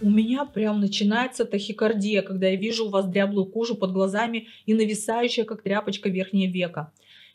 у меня прям начинается тахикардия, когда я вижу у вас дряблую кожу под глазами и нависающая, как тряпочка, верхнее веко.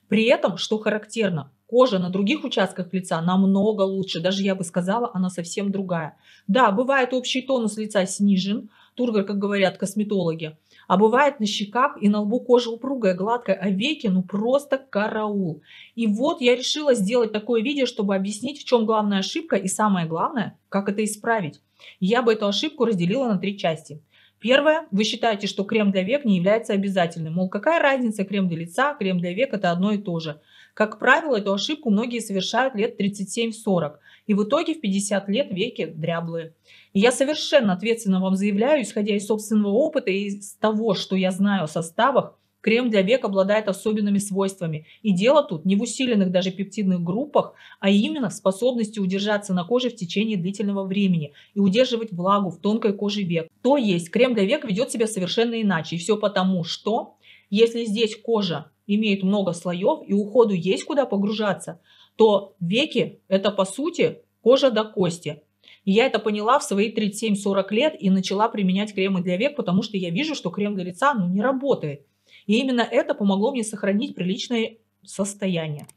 При этом, что характерно, кожа на других участках лица намного лучше. Даже я бы сказала, она совсем другая. Да, бывает общий тонус лица снижен. Тургор, как говорят косметологи. А бывает на щеках и на лбу кожа упругая, гладкая, а веки ну просто караул. И вот я решила сделать такое видео, чтобы объяснить, в чем главная ошибка и самое главное, как это исправить. Я бы эту ошибку разделила на три части. Первое, вы считаете, что крем для век не является обязательным. Мол, какая разница, крем для лица, крем для век – это одно и то же. Как правило, эту ошибку многие совершают лет 37-40, и в итоге в 50 лет веки дряблые. И я совершенно ответственно вам заявляю, исходя из собственного опыта и из того, что я знаю о составах, Крем для век обладает особенными свойствами. И дело тут не в усиленных даже пептидных группах, а именно в способности удержаться на коже в течение длительного времени и удерживать влагу в тонкой коже век. То есть крем для век ведет себя совершенно иначе. И все потому, что если здесь кожа имеет много слоев и уходу есть куда погружаться, то веки – это по сути кожа до кости. я это поняла в свои 37-40 лет и начала применять кремы для век, потому что я вижу, что крем для лица ну, не работает. И именно это помогло мне сохранить приличное состояние.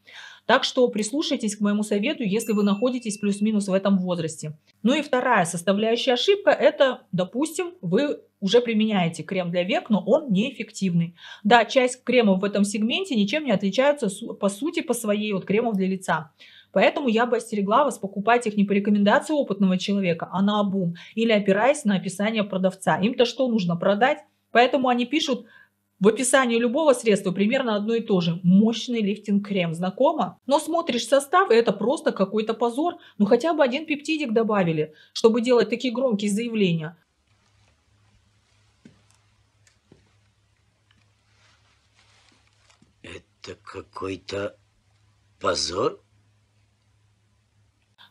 Так что прислушайтесь к моему совету, если вы находитесь плюс-минус в этом возрасте. Ну и вторая составляющая ошибка – это, допустим, вы уже применяете крем для век, но он неэффективный. Да, часть кремов в этом сегменте ничем не отличаются по сути по своей от кремов для лица. Поэтому я бы остерегла вас покупать их не по рекомендации опытного человека, а на обум или опираясь на описание продавца. Им-то что нужно продать? Поэтому они пишут в описании любого средства примерно одно и то же. Мощный лифтинг-крем. Знакомо? Но смотришь состав, и это просто какой-то позор. Ну хотя бы один пептидик добавили, чтобы делать такие громкие заявления. Это какой-то позор?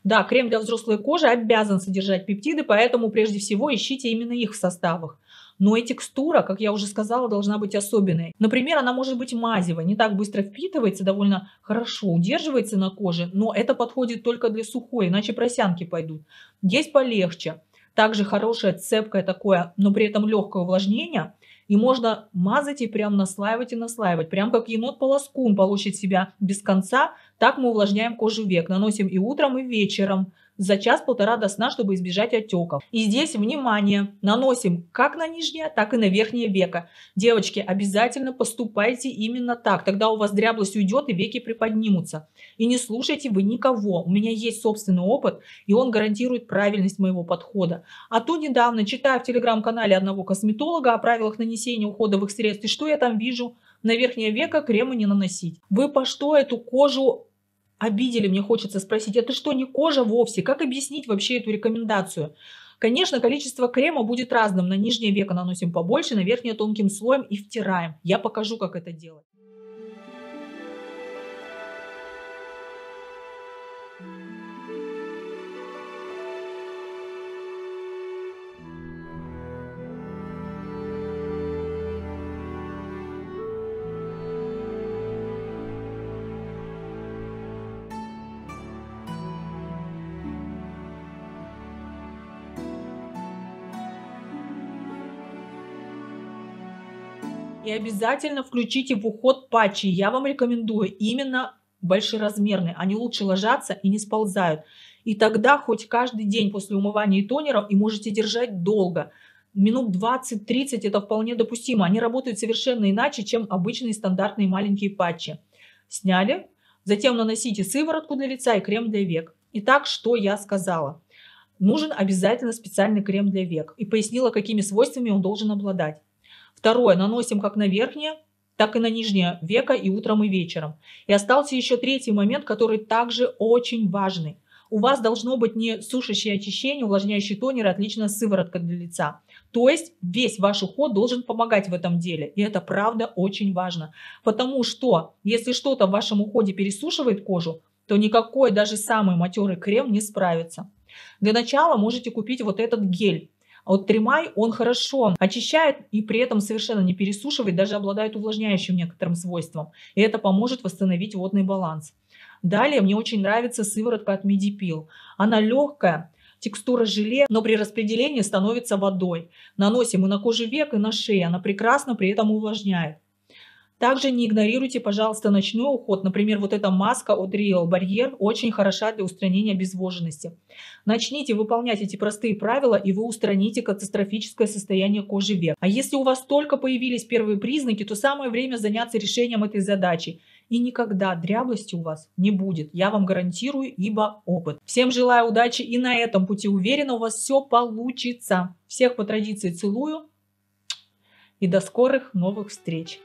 Да, крем для взрослой кожи обязан содержать пептиды, поэтому прежде всего ищите именно их в составах. Но и текстура, как я уже сказала, должна быть особенной. Например, она может быть мазевой, не так быстро впитывается, довольно хорошо удерживается на коже, но это подходит только для сухой, иначе просянки пойдут. Есть полегче. Также хорошее цепкое такое, но при этом легкое увлажнение. И можно мазать и прям наслаивать и наслаивать. Прям как енот-полоскун получит себя без конца. Так мы увлажняем кожу век. Наносим и утром, и вечером за час-полтора до сна, чтобы избежать отеков. И здесь, внимание, наносим как на нижнее, так и на верхнее веко. Девочки, обязательно поступайте именно так, тогда у вас дряблость уйдет и веки приподнимутся. И не слушайте вы никого, у меня есть собственный опыт, и он гарантирует правильность моего подхода. А то недавно, читая в телеграм-канале одного косметолога о правилах нанесения уходовых средств, и что я там вижу? На верхнее веко крема не наносить. Вы по что эту кожу обидели, мне хочется спросить, это что, не кожа вовсе? Как объяснить вообще эту рекомендацию? Конечно, количество крема будет разным. На нижнее веко наносим побольше, на верхнее тонким слоем и втираем. Я покажу, как это делать. И обязательно включите в уход патчи. Я вам рекомендую именно большеразмерные. Они лучше ложатся и не сползают. И тогда хоть каждый день после умывания и тонера, и можете держать долго. Минут 20-30 это вполне допустимо. Они работают совершенно иначе, чем обычные стандартные маленькие патчи. Сняли. Затем наносите сыворотку для лица и крем для век. Итак, что я сказала? Нужен обязательно специальный крем для век. И пояснила, какими свойствами он должен обладать. Второе, наносим как на верхнее, так и на нижнее веко и утром и вечером. И остался еще третий момент, который также очень важный. У вас должно быть не сушащее очищение, увлажняющий тонер, а отлично сыворотка для лица. То есть весь ваш уход должен помогать в этом деле. И это правда очень важно. Потому что если что-то в вашем уходе пересушивает кожу, то никакой даже самый матерый крем не справится. Для начала можете купить вот этот гель а вот тремай, он хорошо очищает и при этом совершенно не пересушивает, даже обладает увлажняющим некоторым свойством. И это поможет восстановить водный баланс. Далее мне очень нравится сыворотка от Медипил. Она легкая, текстура желе, но при распределении становится водой. Наносим и на кожу век, и на шею. Она прекрасно при этом увлажняет. Также не игнорируйте, пожалуйста, ночной уход. Например, вот эта маска от Real Barrier очень хороша для устранения обезвоженности. Начните выполнять эти простые правила, и вы устраните катастрофическое состояние кожи век. А если у вас только появились первые признаки, то самое время заняться решением этой задачи. И никогда дряблости у вас не будет, я вам гарантирую, ибо опыт. Всем желаю удачи и на этом пути уверена, у вас все получится. Всех по традиции целую и до скорых новых встреч.